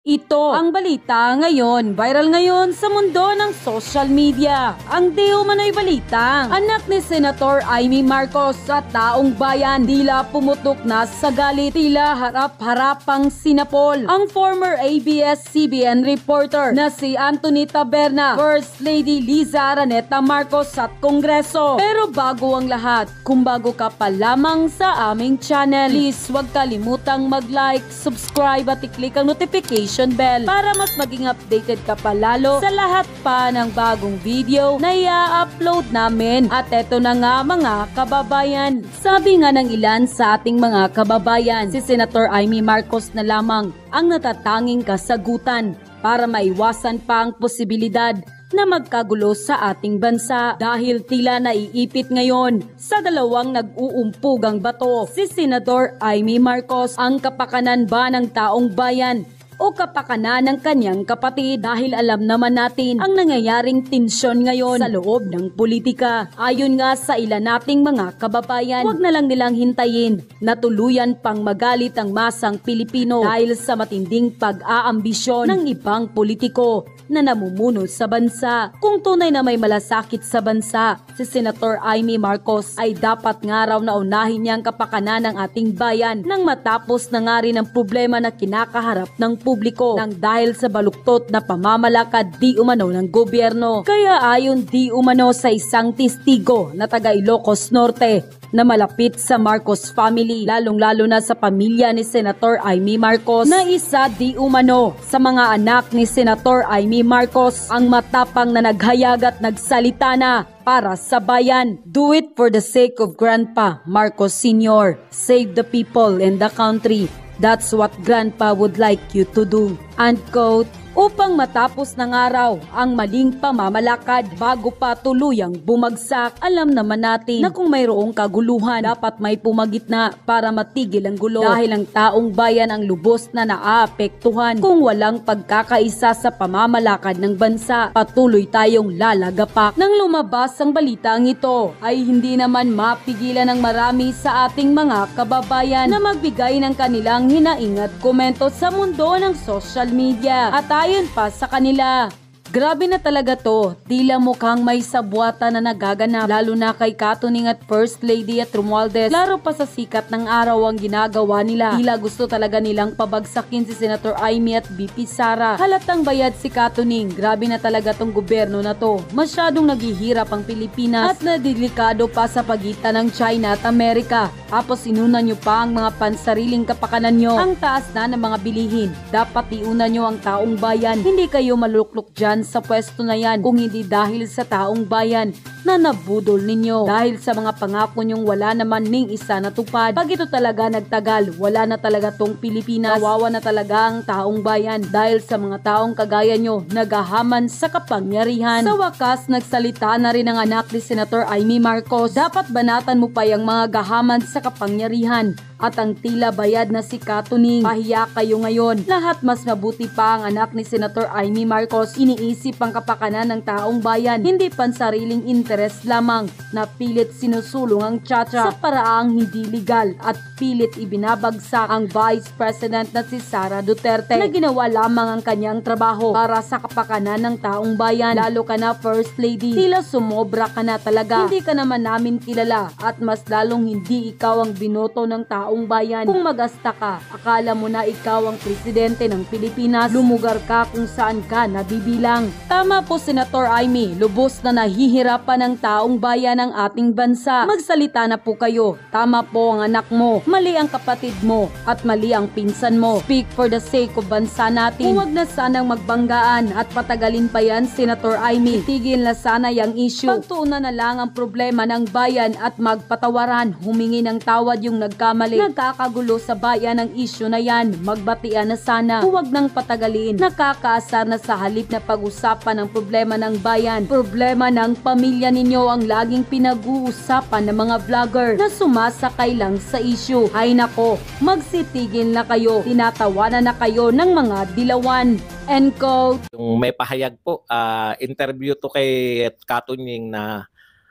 Ito ang balita ngayon, viral ngayon sa mundo ng social media. Ang di umano'y balitang anak ni Senator Amy Marcos sa taong bayan tila pumutok na sa galit tila harap-harapang sinapol. Ang former ABS-CBN reporter na si Anthony Taberna, First Lady Liza Araneta Marcos at Kongreso. Pero bago ang lahat, kung bago ka pa lamang sa aming channel, please huwag kalimutang mag-like, subscribe at i-click ang notification notification bell para mas maging updated ka palalo sa lahat pa ng bagong video na i-upload namin. At eto na nga mga kababayan. Sabi nga ng ilan sa ating mga kababayan, si Senator Amy Marcos na lamang ang natatanging kasagutan para maiwasan pa ang posibilidad na magkagulo sa ating bansa dahil tila naiipit ngayon sa dalawang nag uumpugang bato. Si Senator Amy Marcos, ang kapakanan ba ng taong bayan o kapakanan ng kanyang kapatid dahil alam naman natin ang nangyayaring tensyon ngayon sa loob ng politika. Ayon nga sa ilan nating mga kababayan, huwag na lang nilang hintayin na tuluyan pang magalit ang masang Pilipino dahil sa matinding pag-aambisyon ng ibang politiko na namumuno sa bansa. Kung tunay na may malasakit sa bansa, si Senator Amy Marcos ay dapat nga raw na unahin niyang kapakanan ng ating bayan nang matapos na nga rin ang problema na kinakaharap ng publiko nang dahil sa baluktot na pamamalakad di umano ng gobyerno. Kaya ayon di umano sa isang testigo na taga Ilocos Norte na malapit sa Marcos family, lalong-lalo na sa pamilya ni Senator Amy Marcos na isa di umano sa mga anak ni Senator Amy Marcos ang matapang na naghayag at nagsalita na para sa bayan. Do it for the sake of Grandpa Marcos Sr. Save the people and the country. That's what Grandpa would like you to do and coat upang matapos ng araw ang maling pamamalakad bago pa tuluyang bumagsak. Alam naman natin na kung mayroong kaguluhan, dapat may pumagitna para matigil ang gulo dahil ang taong bayan ang lubos na naaapektuhan kung walang pagkakaisa sa pamamalakad ng bansa. Patuloy tayong lalagapak. Nang lumabas ang balitang ito ay hindi naman mapigilan ng marami sa ating mga kababayan na magbigay ng kanilang hinaing at komento sa mundo ng social media at ayon pa sa kanila. Grabe na talaga to, tila mukhang may sabwata na nagaganap lalo na kay Katuning at First Lady at Romualdez. Laro pa sa sikat ng araw ang ginagawa nila. Tila gusto talaga nilang pabagsakin si Senator Amy at BP Sara. Halatang bayad si Katuning, grabe na talaga tong gobyerno na to. Masyadong naghihirap ang Pilipinas at nadelikado pa sa pagitan ng China at Amerika. Tapos inuna nyo pa ang mga pansariling kapakanan nyo. Ang taas na ng mga bilihin. Dapat iuna nyo ang taong bayan. Hindi kayo maluklok dyan saan sa pwesto na yan kung hindi dahil sa taong bayan na nabudol ninyo. Dahil sa mga pangako nyong wala naman ning isa na tupad. Pag ito talaga nagtagal, wala na talaga tong Pilipinas. Kawawa na talaga ang taong bayan dahil sa mga taong kagaya nyo nagahaman sa kapangyarihan. Sa wakas, nagsalita na rin ang anak ni Senator Amy Marcos. Dapat banatan mo pa yung mga gahaman sa kapangyarihan at ang tila bayad na si Katuning. Pahiya kayo ngayon. Lahat mas mabuti pa ang anak ni Senator Amy Marcos. Iniisip ang kapakanan ng taong bayan, hindi pansariling interes lamang na pilit sinusulong ang tsatsa sa paraang hindi legal at pilit ibinabagsak ang Vice President na si Sara Duterte na ginawa lamang ang kanyang trabaho para sa kapakanan ng taong bayan. Lalo ka na First Lady, tila sumobra ka na talaga. Hindi ka naman namin kilala at mas lalong hindi ikaw ang binoto ng taong taong bayan. Kung magasta ka, akala mo na ikaw ang presidente ng Pilipinas, lumugar ka kung saan ka nabibilang. Tama po Senator Aimee, lubos na nahihirapan ang taong bayan ng ating bansa. Magsalita na po kayo, tama po ang anak mo, mali ang kapatid mo, at mali ang pinsan mo. Speak for the sake of bansa natin. Huwag na sanang magbanggaan at patagalin pa yan Senator Aimee. Tigil na sana yung issue. Pagtuunan na lang ang problema ng bayan at magpatawaran, humingi ng tawad yung nagkamali. Nagkakagulo sa bayan ang isyu na yan. Magbatian na sana. Huwag nang patagalin. Nakakaasar na sa halip na pag-usapan ang problema ng bayan. Problema ng pamilya ninyo ang laging pinag-uusapan ng mga vlogger na sumasakay lang sa isyu. Ay nako, magsitigil na kayo. Tinatawanan na kayo ng mga dilawan. End quote. Yung may pahayag po, uh, interview to kay Katunying na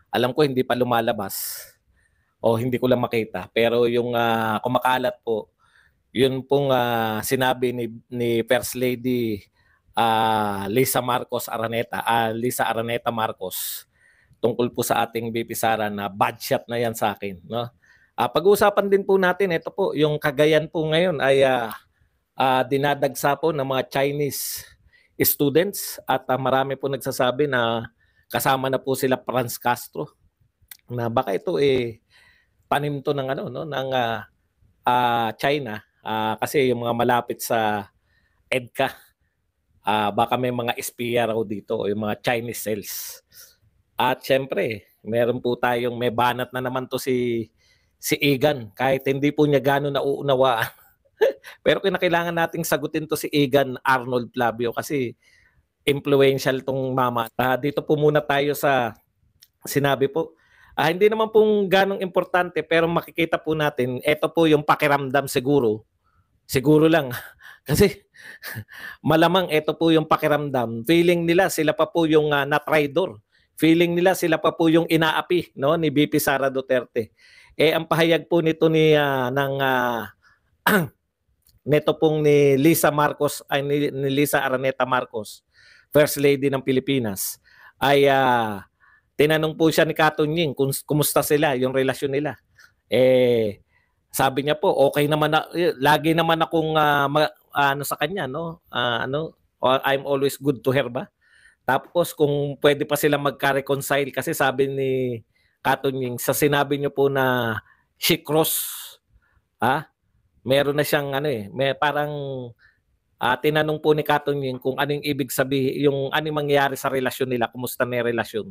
alam ko hindi pa lumalabas o hindi ko lang makita. Pero yung uh, kumakalat po, yun pong uh, sinabi ni, ni First Lady uh, Lisa Marcos Araneta, uh, Lisa Araneta Marcos tungkol po sa ating BP Sara na bad shot na yan sa akin. No? Uh, pag-uusapan din po natin, ito po, yung kagayan po ngayon ay uh, uh, dinadagsa po ng mga Chinese students at uh, marami po nagsasabi na kasama na po sila Franz Castro na baka ito eh tanim to ng ano no ng uh, uh, China uh, kasi yung mga malapit sa EDCA uh, baka may mga espiya raw dito o yung mga Chinese cells. At syempre, meron po tayong may banat na naman to si si Egan kahit hindi po niya gano'n nauunawaan. Pero kinakailangan nating sagutin to si Egan Arnold Flavio kasi influential tong mama. Uh, dito po muna tayo sa sinabi po Ah, hindi naman pong ganong importante pero makikita po natin, ito po yung pakiramdam siguro. Siguro lang. Kasi malamang ito po yung pakiramdam. Feeling nila sila pa po yung uh, ah, na-tridor. Feeling nila sila pa po yung inaapi no ni BP Sara Duterte. Eh ang pahayag po nito ni uh, ng uh, neto pong ni Lisa Marcos ay ni, ni Lisa Araneta Marcos, First Lady ng Pilipinas ay uh, Tinanong po siya ni Katon Ying kung kumusta sila, yung relasyon nila. Eh, sabi niya po, okay naman na, eh, lagi naman akong uh, ma, ano sa kanya, no? Uh, ano, ah, I'm always good to her ba? Tapos kung pwede pa sila magka-reconcile kasi sabi ni Katon Ying, sa sinabi niyo po na she cross, ah, meron na siyang ano eh, may parang uh, tinanong po ni Katon Ying kung ano yung ibig sabihin, yung ano yung mangyayari sa relasyon nila, kumusta na yung relasyon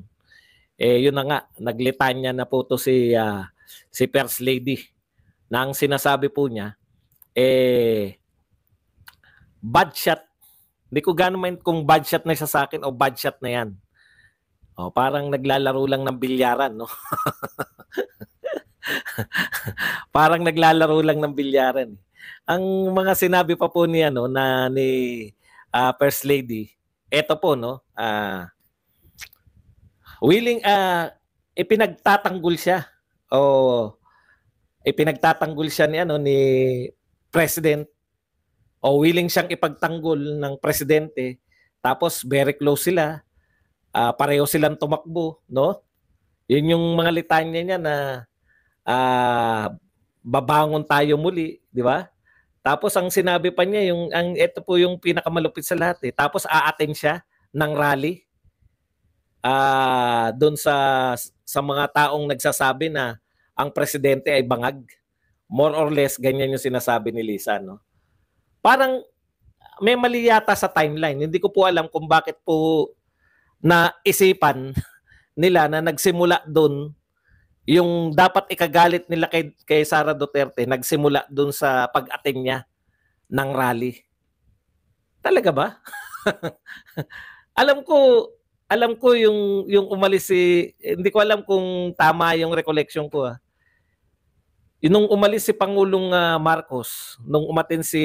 eh yun na nga, naglitanya na po to si, uh, si First Lady na ang sinasabi po niya, eh, bad shot. Hindi ko gano'n mind kung bad shot na siya sa akin o bad shot na yan. O, parang naglalaro lang ng bilyaran, no? parang naglalaro lang ng bilyaran. Eh. Ang mga sinabi pa po niya, no, na ni uh, First Lady, eto po, no, ah, uh, willing uh, ipinagtatanggol siya o ipinagtatanggol siya ni ano ni president o willing siyang ipagtanggol ng presidente tapos very close sila uh, pareho silang tumakbo no yun yung mga litanya niya na uh, babangon tayo muli di ba tapos ang sinabi pa niya yung ang ito po yung pinakamalupit sa lahat eh tapos aaten siya ng rally uh, ah, doon sa sa mga taong nagsasabi na ang presidente ay bangag. More or less ganyan yung sinasabi ni Lisa no. Parang may mali yata sa timeline. Hindi ko po alam kung bakit po na isipan nila na nagsimula doon yung dapat ikagalit nila kay, kay Sara Duterte nagsimula doon sa pag-attend niya ng rally. Talaga ba? alam ko alam ko yung yung umalis si hindi ko alam kung tama yung recollection ko ah. Yung nung umalis si Pangulong uh, Marcos, nung umatin si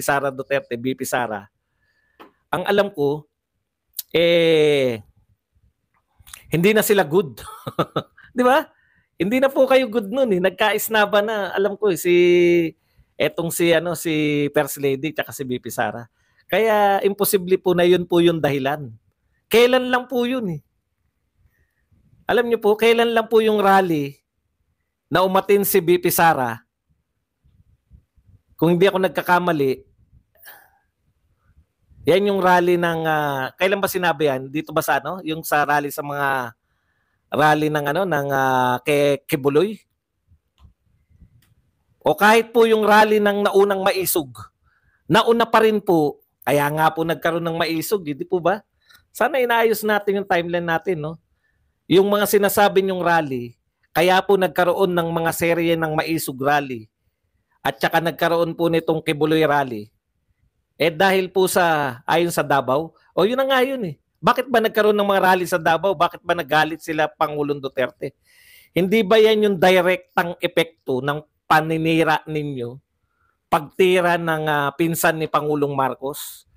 Sara Duterte, BP Sara. Ang alam ko eh hindi na sila good. 'Di ba? Hindi na po kayo good noon eh. Nagkaisnaba na alam ko eh, si etong si ano si First Lady tsaka si BP Sara. Kaya imposible po na yun po yung dahilan Kailan lang po yun eh. Alam niyo po, kailan lang po yung rally na umatin si BP Sara? Kung hindi ako nagkakamali, yan yung rally ng uh, kailan ba sinabi yan? Dito ba sa ano? Yung sa rally sa mga rally ng ano ng uh, ke Kibuloy? O kahit po yung rally ng naunang maisog. Nauna pa rin po, kaya nga po nagkaroon ng maisog, hindi po ba? Sana inaayos natin yung timeline natin, no? Yung mga sinasabi niyong rally, kaya po nagkaroon ng mga serye ng maisug Rally at saka nagkaroon po nitong Kibuloy Rally. Eh dahil po sa, ayon sa Davao, o oh, yun na nga yun eh. Bakit ba nagkaroon ng mga rally sa Davao? Bakit ba nagalit sila Pangulong Duterte? Hindi ba yan yung direktang epekto ng paninira ninyo? Pagtira ng uh, pinsan ni Pangulong Marcos?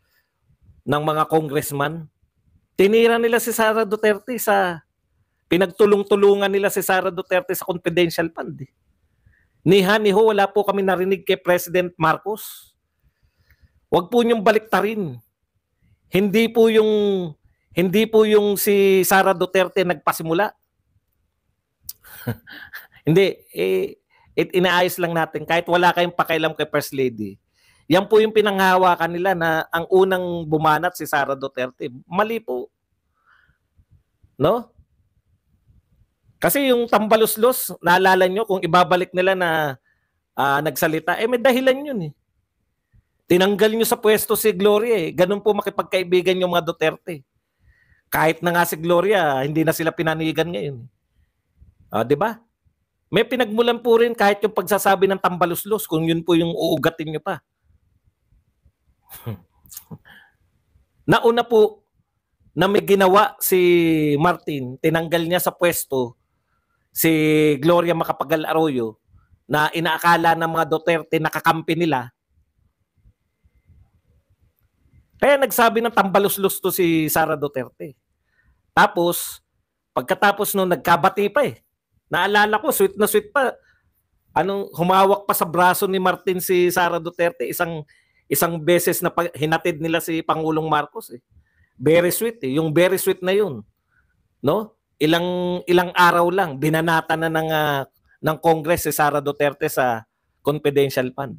Ng mga congressman? Tinira nila si Sara Duterte sa pinagtulong-tulungan nila si Sara Duterte sa confidential fund. Eh. Ni Haniho, wala po kami narinig kay President Marcos. Huwag po niyong baliktarin. Hindi po yung hindi po yung si Sara Duterte nagpasimula. hindi, eh, it, inaayos lang natin. Kahit wala kayong pakialam kay First Lady, yan po yung pinanghawakan nila na ang unang bumanat si Sara Duterte. Mali po. No? Kasi yung tambaluslos, naalala nyo kung ibabalik nila na uh, nagsalita, eh may dahilan yun eh. Tinanggal nyo sa pwesto si Gloria eh. Ganun po makipagkaibigan yung mga Duterte. Kahit na nga si Gloria, hindi na sila pinanigan ngayon. Uh, di ba? May pinagmulan po rin kahit yung pagsasabi ng tambaluslos kung yun po yung uugatin nyo pa. Nauna po na may ginawa si Martin, tinanggal niya sa pwesto si Gloria Macapagal Arroyo na inaakala ng mga Duterte nakakampi nila. Kaya nagsabi ng tambalos-lus to si Sara Duterte. Tapos, pagkatapos nung nagkabati pa eh. Naalala ko, sweet na sweet pa. Anong humawak pa sa braso ni Martin si Sara Duterte, isang isang beses na hinatid nila si Pangulong Marcos eh. Very sweet eh. Yung very sweet na yun. No? Ilang ilang araw lang binanata na ng uh, ng Congress si Sara Duterte sa confidential fund.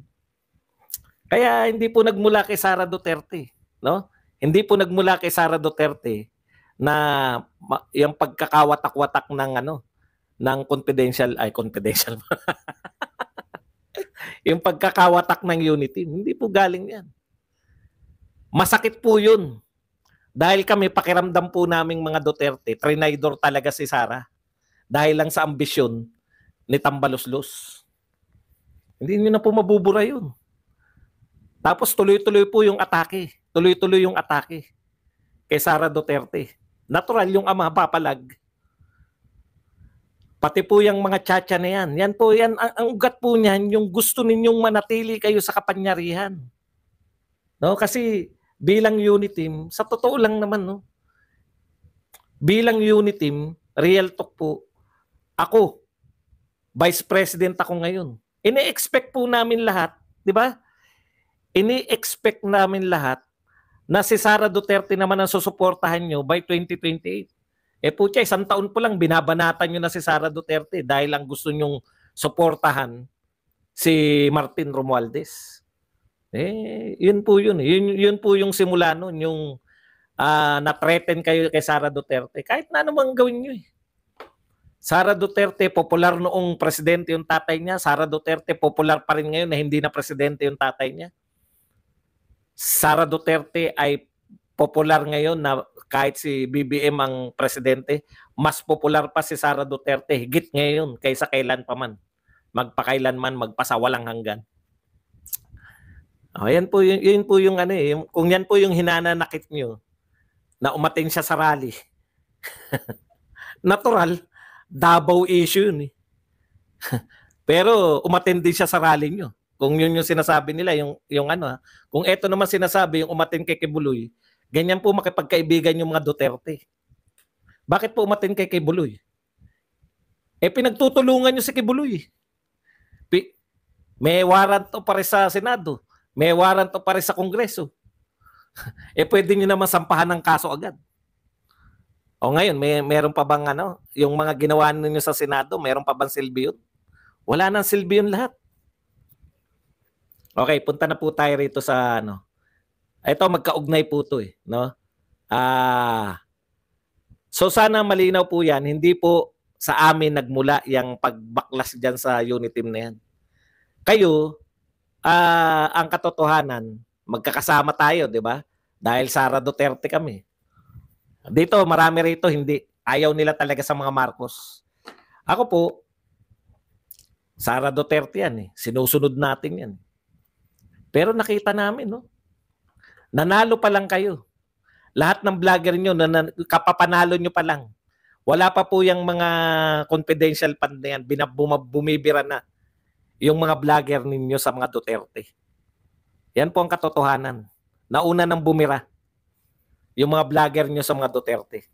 Kaya hindi po nagmula kay Sara Duterte, no? Hindi po nagmula kay Sara Duterte na yung pagkakawatak-watak ng ano ng confidential ay confidential yung pagkakawatak ng unity, hindi po galing yan. Masakit po yun. Dahil kami, pakiramdam po naming mga Duterte, trinidor talaga si Sara. Dahil lang sa ambisyon ni Tambaluslos. Hindi nyo na po mabubura yun. Tapos tuloy-tuloy po yung atake. Tuloy-tuloy yung atake kay Sara Duterte. Natural yung ama papalag Pati po yung mga tsatsya na yan. Yan po, yan, ang, ang ugat po niyan, yung gusto ninyong manatili kayo sa kapangyarihan. No? Kasi bilang unit team, sa totoo lang naman, no? bilang unit team, real talk po, ako, vice president ako ngayon. Ini-expect po namin lahat, di ba? Ini-expect namin lahat na si Sara Duterte naman ang susuportahan nyo by 2028. Eh po isang taon po lang binabanatan nyo na si Sara Duterte dahil lang gusto nyong suportahan si Martin Romualdez. Eh, yun po yun. Yun, yun po yung simula nun, yung uh, na-threaten kayo kay Sara Duterte. Kahit na anumang gawin nyo eh. Sara Duterte, popular noong presidente yung tatay niya. Sara Duterte, popular pa rin ngayon na hindi na presidente yung tatay niya. Sara Duterte ay popular ngayon na kahit si BBM ang presidente, mas popular pa si Sara Duterte higit ngayon kaysa kailan pa man. Magpakailan Magpakailanman, magpasawalang hanggan. Oh, yan po yung yun po yung ano eh, kung yan po yung hinananakit nyo na umating siya sa rally. Natural Davao issue ni. Eh. Pero umatin din siya sa rally nyo. Kung yun yung sinasabi nila, yung yung ano, ah, kung eto naman sinasabi yung umatin kay Kibuloy, Ganyan po makipagkaibigan yung mga Duterte. Bakit po umatin kay Kibuloy? Eh pinagtutulungan nyo si Kibuloy. Pi- may warrant o pare sa Senado. May warrant o pare sa Kongreso. eh pwede nyo naman sampahan ng kaso agad. O ngayon, may meron pa bang ano, yung mga ginawa ninyo sa Senado, meron pa bang silbi yun? Wala nang silbi yun lahat. Okay, punta na po tayo rito sa ano, ito, magkaugnay po to eh. No? Ah, so sana malinaw po yan. Hindi po sa amin nagmula yung pagbaklas diyan sa team na yan. Kayo, ah ang katotohanan, magkakasama tayo, di ba? Dahil Sara Duterte kami. Dito, marami rito, hindi. Ayaw nila talaga sa mga Marcos. Ako po, Sara Duterte yan eh. Sinusunod natin yan. Eh. Pero nakita namin, no? Nanalo pa lang kayo. Lahat ng vlogger nyo, na, kapapanalo nyo pa lang. Wala pa po yung mga confidential fund na yan. Binabuma, bumibira na yung mga vlogger ninyo sa mga Duterte. Yan po ang katotohanan. Nauna nang bumira yung mga vlogger nyo sa mga Duterte.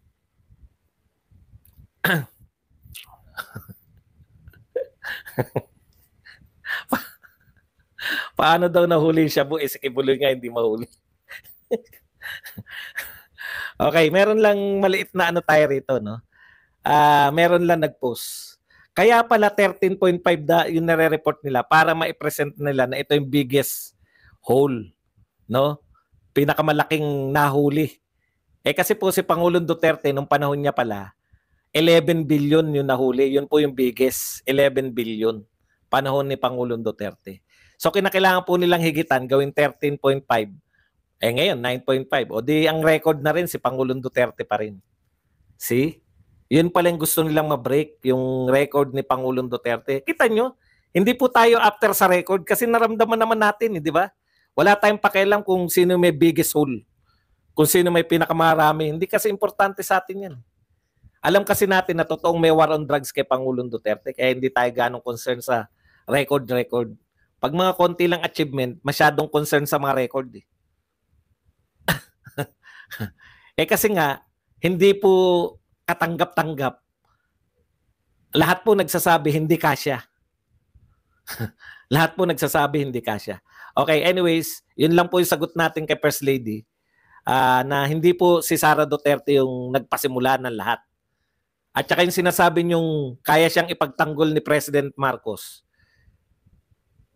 pa- Paano daw nahuli siya? Bu, eh, si Kibuloy nga hindi mahuli. okay, meron lang maliit na ano tayo rito, no? Uh, meron lang nag-post. Kaya pala 13.5 da, yung nare-report nila para ma-present nila na ito yung biggest hole, no? Pinakamalaking nahuli. Eh kasi po si Pangulong Duterte nung panahon niya pala, 11 billion yung nahuli. Yun po yung biggest, 11 billion. Panahon ni Pangulong Duterte. So kinakailangan po nilang higitan gawing 13.5 eh ngayon, 9.5. O di, ang record na rin si Pangulong Duterte pa rin. See? Yun pala yung gusto nilang ma-break, yung record ni Pangulong Duterte. Kita nyo, hindi po tayo after sa record kasi naramdaman naman natin, eh, di ba? Wala tayong pakialam kung sino may biggest hole, kung sino may pinakamarami. Hindi kasi importante sa atin yan. Alam kasi natin na totoong may war on drugs kay Pangulong Duterte kaya hindi tayo ganong concerned sa record-record. Pag mga konti lang achievement, masyadong concerned sa mga record eh. eh kasi nga, hindi po katanggap-tanggap. Lahat po nagsasabi hindi kasya. Lahat po nagsasabi hindi kasya. Okay, anyways, yun lang po yung sagot natin kay First Lady uh, na hindi po si Sara Duterte yung nagpasimula ng lahat. At saka yung sinasabi niyong kaya siyang ipagtanggol ni President Marcos.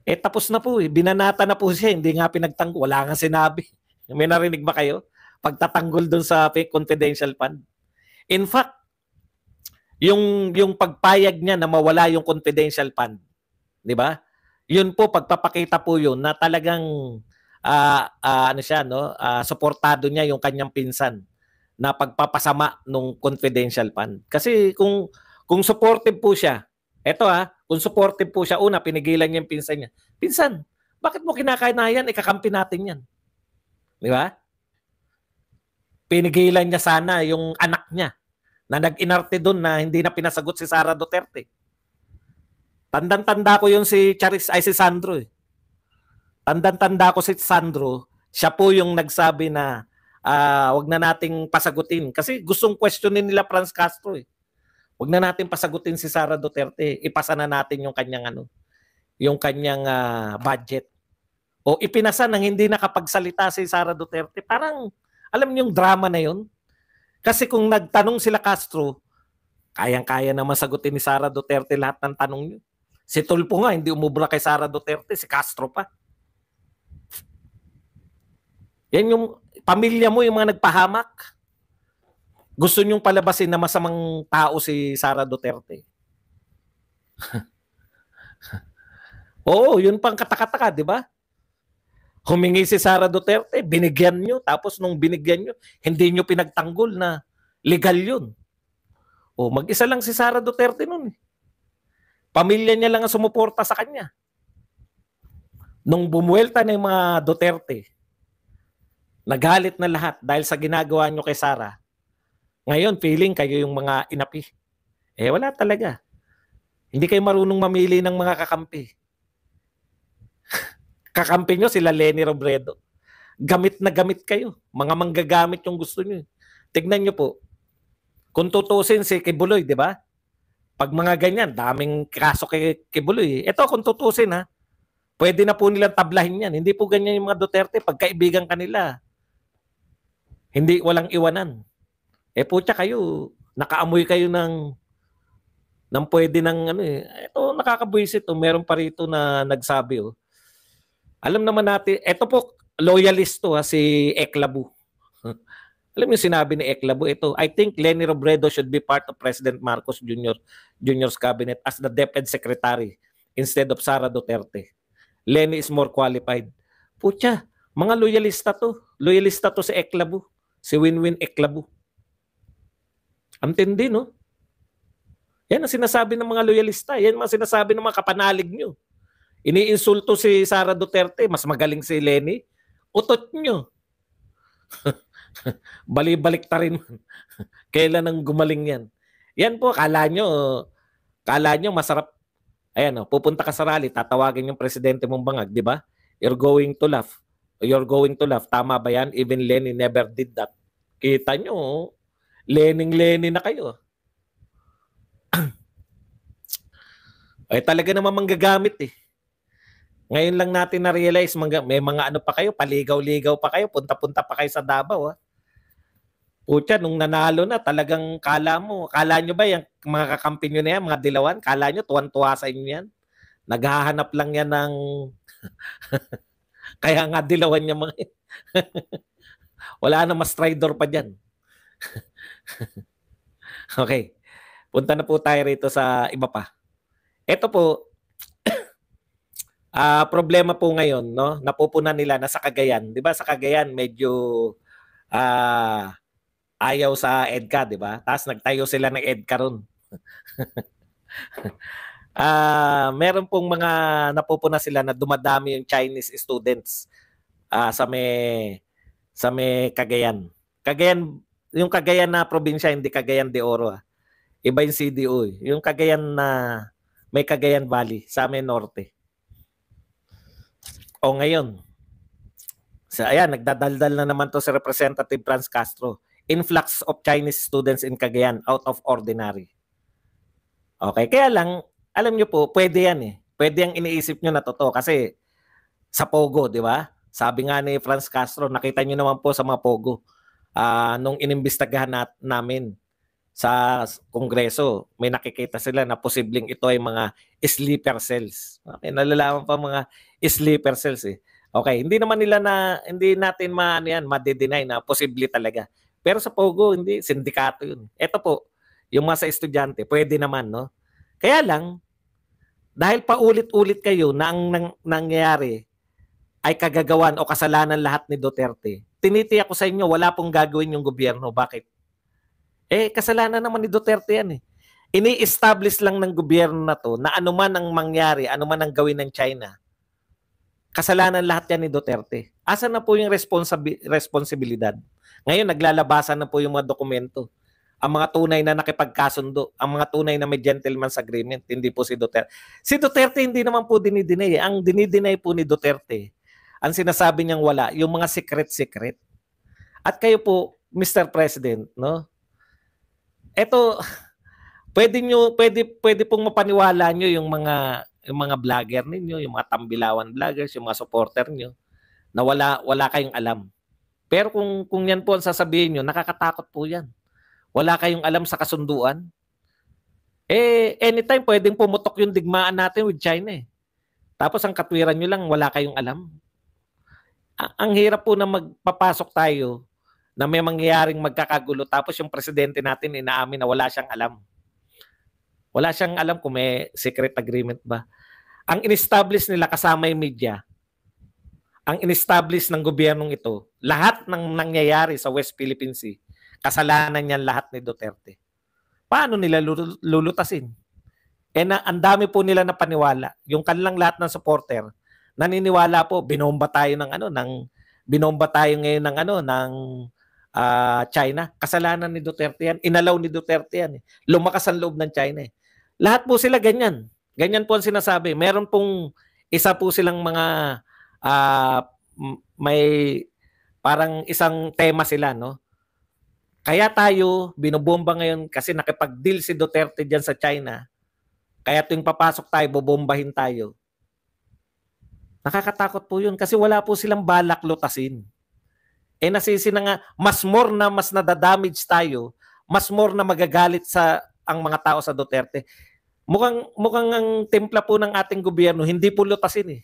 Eh tapos na po eh. Binanata na po siya. Hindi nga pinagtanggol. Wala nga sinabi. May narinig ba kayo? pagtatanggol doon sa confidential fund. In fact, yung yung pagpayag niya na mawala yung confidential fund, 'di ba? Yun po pagpapakita po yun na talagang uh, uh, ano siya no, uh, suportado niya yung kanyang pinsan na pagpapasama nung confidential fund. Kasi kung kung supportive po siya, eto ha, kung supportive po siya, una pinigilan niya yung pinsan niya. Pinsan, bakit mo kinakaya Ikakampi natin yan. Di ba? pinigilan niya sana yung anak niya na nag-inarte doon na hindi na pinasagot si Sara Duterte. Tandang-tanda ko yun si Charis ay si Sandro. Eh. Tandang-tanda ko si Sandro, siya po yung nagsabi na uh, wag na nating pasagutin kasi gustong questionin nila Franz Castro eh. Wag na natin pasagutin si Sara Duterte, ipasa na natin yung kanyang ano, yung kanyang uh, budget. O ipinasa nang hindi nakapagsalita si Sara Duterte. Parang alam niyo yung drama na yun? Kasi kung nagtanong sila Castro, kayang-kaya na sagutin ni Sara Duterte lahat ng tanong niyo. Si Tulpo nga, hindi umubra kay Sara Duterte, si Castro pa. Yan yung pamilya mo, yung mga nagpahamak. Gusto niyong palabasin na masamang tao si Sara Duterte. Oo, yun pang katakataka, di ba? Humingi si Sara Duterte, binigyan nyo. Tapos nung binigyan nyo, hindi nyo pinagtanggol na legal yun. O mag-isa lang si Sara Duterte nun. Eh. Pamilya niya lang ang sumuporta sa kanya. Nung bumuelta na yung mga Duterte, nagalit na lahat dahil sa ginagawa nyo kay Sara. Ngayon, feeling kayo yung mga inapi. Eh, wala talaga. Hindi kayo marunong mamili ng mga kakampi. Kakampi nyo sila Lenny Robredo. Gamit na gamit kayo. Mga manggagamit yung gusto nyo. Eh. Tignan nyo po. Kung tutusin si Kibuloy, di ba? Pag mga ganyan, daming kaso kay Kibuloy. Ito, eh. kung tutusin ha, pwede na po nilang tablahin yan. Hindi po ganyan yung mga Duterte. Pagkaibigan kanila. Hindi, walang iwanan. Eh po putya kayo, nakaamoy kayo ng nang pwede ng ano eh. Ito nakakabwisit oh, meron pa rito na nagsabi oh. Alam naman natin, eto po, loyalist to ha, ah, si Eklabu. Alam yung sinabi ni Eklabo ito, I think Lenny Robredo should be part of President Marcos Jr. Jr.'s cabinet as the DepEd Secretary instead of Sara Duterte. Lenny is more qualified. Putya, mga loyalista to. Loyalista to si Eklabo. Si Winwin Eklabo. Ang no? Yan ang sinasabi ng mga loyalista. Yan ang sinasabi ng mga kapanalig nyo. Iniinsulto si Sara Duterte, mas magaling si Lenny. Utot nyo. Balibalik ta rin. Kailan ang gumaling yan? Yan po, kala nyo, kala nyo masarap. Ayan, oh, pupunta ka sa rally, tatawagin yung presidente mong bangag, di ba? You're going to laugh. You're going to laugh. Tama ba yan? Even Lenin never did that. Kita nyo, oh. Lenin-Lenin na kayo. Ay talaga naman manggagamit eh. Ngayon lang natin na-realize, may mga ano pa kayo, paligaw-ligaw pa kayo, punta-punta pa kayo sa Davao. Ha? Ah. Pucha, nung nanalo na, talagang kala mo, kala nyo ba yung mga kakampi nyo na yan, mga dilawan, kala nyo, tuwan-tuwa sa inyo yan. Naghahanap lang yan ng... Kaya nga dilawan niya mga... Wala na mas trader pa dyan. okay. Punta na po tayo rito sa iba pa. Ito po, Uh, problema po ngayon, no? Napupunan nila na sa Cagayan, 'di ba? Sa Cagayan medyo uh, ayaw sa EDCA, 'di ba? Tapos nagtayo sila ng EDCA ron. uh, meron pong mga napupuna sila na dumadami yung Chinese students uh, sa may sa may Cagayan. Cagayan, yung Cagayan na probinsya hindi Cagayan de Oro. Ah. Iba yung CDO. Eh. Yung Cagayan na may Cagayan Valley sa may norte. O ngayon, sa, ayan, nagdadaldal na naman to si Representative Franz Castro. Influx of Chinese students in Cagayan out of ordinary. Okay, kaya lang, alam nyo po, pwede yan eh. Pwede ang iniisip nyo na totoo kasi sa Pogo, di ba? Sabi nga ni Franz Castro, nakita nyo naman po sa mga Pogo uh, nung inimbestagahan nat- namin sa Kongreso, may nakikita sila na posibleng ito ay mga sleeper cells. Okay, nalalaman pa mga sleeper cells eh. Okay, hindi naman nila na hindi natin maano yan, madedeny na posible talaga. Pero sa Pogo, hindi sindikato 'yun. Ito po, yung mga sa estudyante, pwede naman, no? Kaya lang dahil paulit-ulit kayo na ang nang, nangyayari ay kagagawan o kasalanan lahat ni Duterte. Tinitiyak ko sa inyo, wala pong gagawin yung gobyerno. Bakit? Eh, kasalanan naman ni Duterte yan eh. Ini-establish lang ng gobyerno na to na anuman ang mangyari, anuman ang gawin ng China, kasalanan lahat yan ni Duterte. Asa na po yung responsabi- responsibilidad? Ngayon, naglalabasan na po yung mga dokumento. Ang mga tunay na nakipagkasundo, ang mga tunay na may gentleman's agreement, hindi po si Duterte. Si Duterte hindi naman po dinidinay. Eh. Ang dinidinay po ni Duterte, ang sinasabi niyang wala, yung mga secret-secret. At kayo po, Mr. President, no? eto pwede nyo pwede pwede pong mapaniwala nyo yung mga yung mga vlogger ninyo, yung mga tambilawan vloggers, yung mga supporter nyo na wala wala kayong alam. Pero kung kung yan po ang sasabihin nyo, nakakatakot po yan. Wala kayong alam sa kasunduan. Eh, anytime pwedeng pumutok yung digmaan natin with China eh. Tapos ang katwiran nyo lang, wala kayong alam. A- ang hirap po na magpapasok tayo na may mangyayaring magkakagulo tapos yung presidente natin inaamin na wala siyang alam. Wala siyang alam kung may secret agreement ba. Ang inestablish nila kasama yung media, ang inestablish ng gobyernong ito, lahat ng nangyayari sa West Philippine Sea, kasalanan niyan lahat ni Duterte. Paano nila lulutasin? Eh na, ang dami po nila na paniwala. Yung kanilang lahat ng supporter, naniniwala po, binomba tayo ng ano, ng binomba tayo ngayon ng ano, ng uh, China. Kasalanan ni Duterte yan. Inalaw ni Duterte yan. Eh. Lumakas ang loob ng China. Eh. Lahat po sila ganyan. Ganyan po ang sinasabi. Meron pong isa po silang mga uh, may parang isang tema sila, no? Kaya tayo binobomba ngayon kasi nakipag-deal si Duterte diyan sa China. Kaya tuwing papasok tayo, bobombahin tayo. Nakakatakot po yun kasi wala po silang balak lutasin eh nasisi na nga, mas more na mas nadadamage tayo, mas more na magagalit sa ang mga tao sa Duterte. Mukhang, mukhang ang timpla po ng ating gobyerno, hindi po lutasin eh.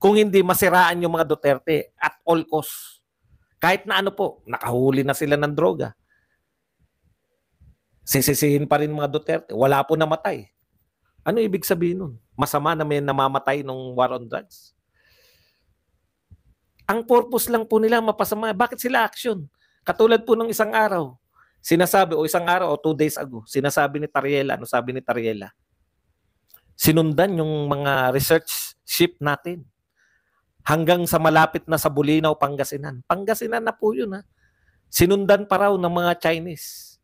Kung hindi masiraan yung mga Duterte at all costs. Kahit na ano po, nakahuli na sila ng droga. Sisisihin pa rin mga Duterte. Wala po namatay. Ano ibig sabihin nun? Masama na may namamatay ng war on drugs? Ang purpose lang po nila mapasama. Bakit sila action? Katulad po ng isang araw, sinasabi o isang araw o two days ago, sinasabi ni Tariela, ano sabi ni Tariela? Sinundan yung mga research ship natin hanggang sa malapit na sa Bulinaw, Pangasinan. Pangasinan na po yun ha. Sinundan pa raw ng mga Chinese.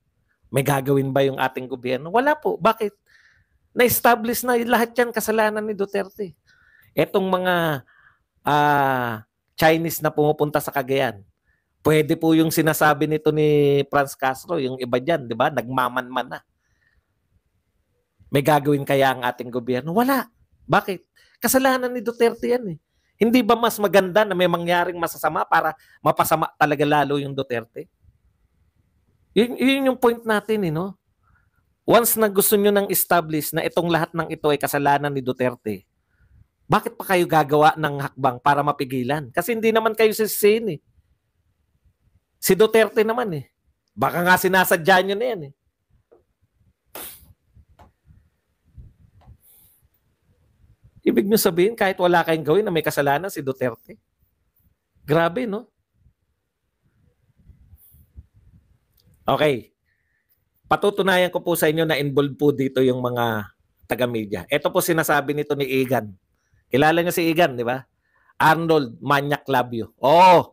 May gagawin ba yung ating gobyerno? Wala po. Bakit? Na-establish na lahat yan kasalanan ni Duterte. Etong mga uh, Chinese na pumupunta sa Cagayan. Pwede po yung sinasabi nito ni Franz Castro, yung iba dyan, di ba? Nagmamanman na. May gagawin kaya ang ating gobyerno? Wala. Bakit? Kasalanan ni Duterte yan eh. Hindi ba mas maganda na may mangyaring masasama para mapasama talaga lalo yung Duterte? Yun, yun yung point natin eh, no? Once na gusto nyo nang establish na itong lahat ng ito ay kasalanan ni Duterte, bakit pa kayo gagawa ng hakbang para mapigilan? Kasi hindi naman kayo sisihin eh. Si Duterte naman eh. Baka nga sinasadya nyo na yan eh. Ibig nyo sabihin, kahit wala kayong gawin na may kasalanan si Duterte. Grabe, no? Okay. Patutunayan ko po sa inyo na involved po dito yung mga taga-media. Ito po sinasabi nito ni Egan. Kilala niyo si Igan, di ba? Arnold Manyak Labio. Oo. Oh,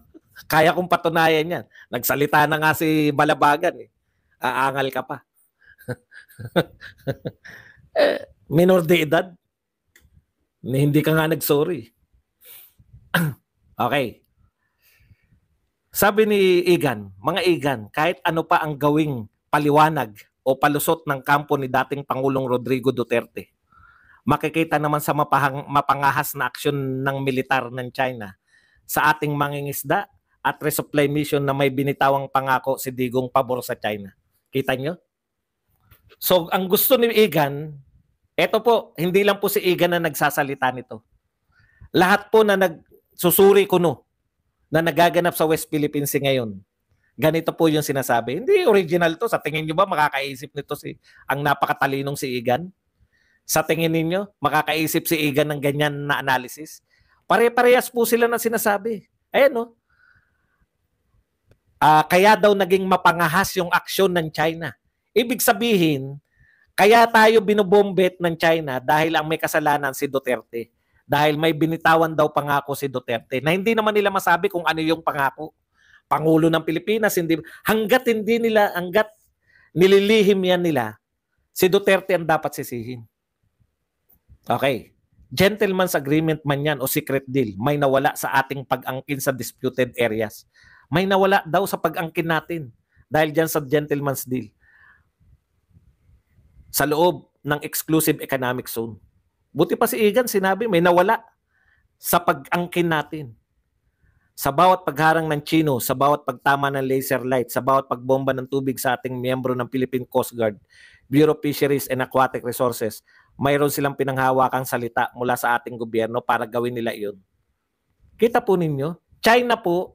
kaya kong patunayan yan. Nagsalita na nga si Balabagan. Eh. Aangal ka pa. eh, minor de edad. Hindi ka nga nagsorry. okay. Sabi ni Igan, mga Igan, kahit ano pa ang gawing paliwanag o palusot ng kampo ni dating Pangulong Rodrigo Duterte, makikita naman sa mapahang, mapangahas na aksyon ng militar ng China sa ating mangingisda at resupply mission na may binitawang pangako si Digong pabor sa China. Kita nyo? So ang gusto ni Igan, eto po, hindi lang po si Igan na nagsasalita nito. Lahat po na nagsusuri kuno na nagaganap sa West Philippines Sea ngayon, ganito po yung sinasabi. Hindi original to. Sa tingin nyo ba makakaisip nito si ang napakatalinong si Igan? Sa tingin ninyo, makakaisip si Igan ng ganyan na analysis? Pare-parehas po sila ng sinasabi. Ayan no. Uh, kaya daw naging mapangahas yung aksyon ng China. Ibig sabihin, kaya tayo binobombet ng China dahil ang may kasalanan si Duterte. Dahil may binitawan daw pangako si Duterte na hindi naman nila masabi kung ano yung pangako. Pangulo ng Pilipinas, hindi, hanggat hindi nila, hanggat nililihim yan nila, si Duterte ang dapat sisihin. Okay. Gentleman's agreement man yan o secret deal, may nawala sa ating pag-angkin sa disputed areas. May nawala daw sa pag-angkin natin dahil dyan sa gentleman's deal. Sa loob ng exclusive economic zone. Buti pa si Egan sinabi may nawala sa pag-angkin natin. Sa bawat pagharang ng Chino, sa bawat pagtama ng laser light, sa bawat pagbomba ng tubig sa ating miyembro ng Philippine Coast Guard, Bureau of Fisheries and Aquatic Resources, mayroon silang pinanghawakang salita mula sa ating gobyerno para gawin nila iyon. Kita po ninyo, China po,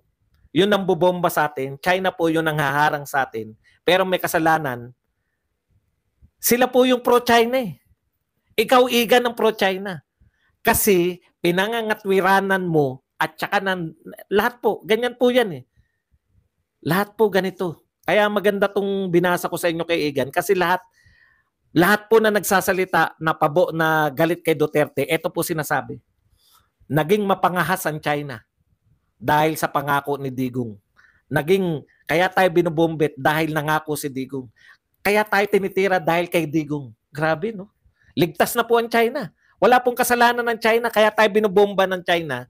yun ang bubomba sa atin, China po yun ang haharang sa atin, pero may kasalanan, sila po yung pro-China eh. Ikaw igan ng pro-China. Kasi pinangangatwiranan mo at saka ng, lahat po, ganyan po yan eh. Lahat po ganito. Kaya maganda tong binasa ko sa inyo kay Igan kasi lahat lahat po na nagsasalita na pabo na galit kay Duterte, ito po sinasabi. Naging mapangahas ang China dahil sa pangako ni Digong. Naging kaya tayo binubombet dahil nangako si Digong. Kaya tayo tinitira dahil kay Digong. Grabe no. Ligtas na po ang China. Wala pong kasalanan ng China kaya tayo binubomba ng China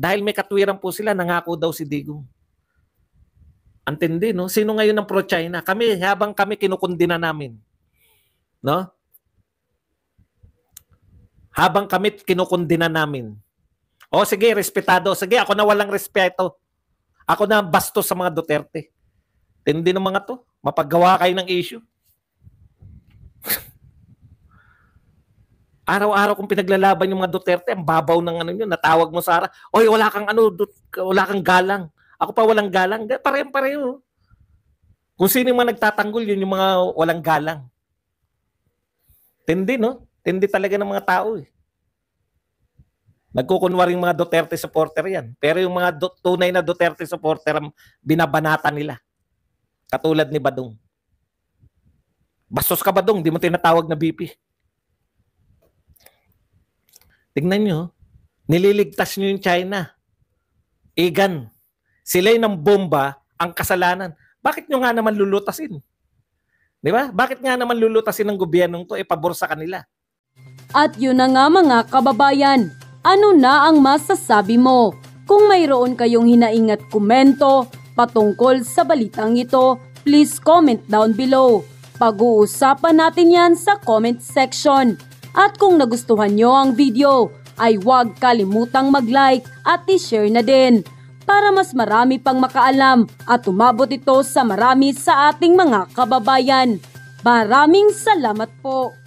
dahil may katwiran po sila nangako daw si Digong. Antindi no. Sino ngayon ang pro-China? Kami habang kami kinukundina namin. No? Habang kami kinukundina namin. O sige, respetado. Sige, ako na walang respeto. Ako na basto sa mga Duterte. Tindi ng mga to. Mapaggawa kayo ng issue. Araw-araw kung pinaglalaban yung mga Duterte, ang babaw ng ano yun, natawag mo sa araw, oy, wala kang ano, wala kang galang. Ako pa walang galang. Pareho-pareho. Kung sino yung mga nagtatanggol, yun yung mga walang galang. Tindi, no? Tindi talaga ng mga tao eh. Nagkukunwaring mga Duterte supporter yan. Pero yung mga do- tunay na Duterte supporter, binabanata nila. Katulad ni Badong. Bastos ka Badong, di mo tinatawag na BP. Tignan nyo, nililigtas nyo yung China. Igan, sila yung bomba ang kasalanan. Bakit nyo nga naman lulutasin? Di ba? Bakit nga naman lulutasin ng gobyernong to? E pabor sa kanila. At yun na nga mga kababayan, ano na ang masasabi mo? Kung mayroon kayong hinaingat komento patungkol sa balitang ito, please comment down below. Pag-uusapan natin yan sa comment section. At kung nagustuhan nyo ang video, ay huwag kalimutang mag-like at i-share na din para mas marami pang makaalam at umabot ito sa marami sa ating mga kababayan. Maraming salamat po!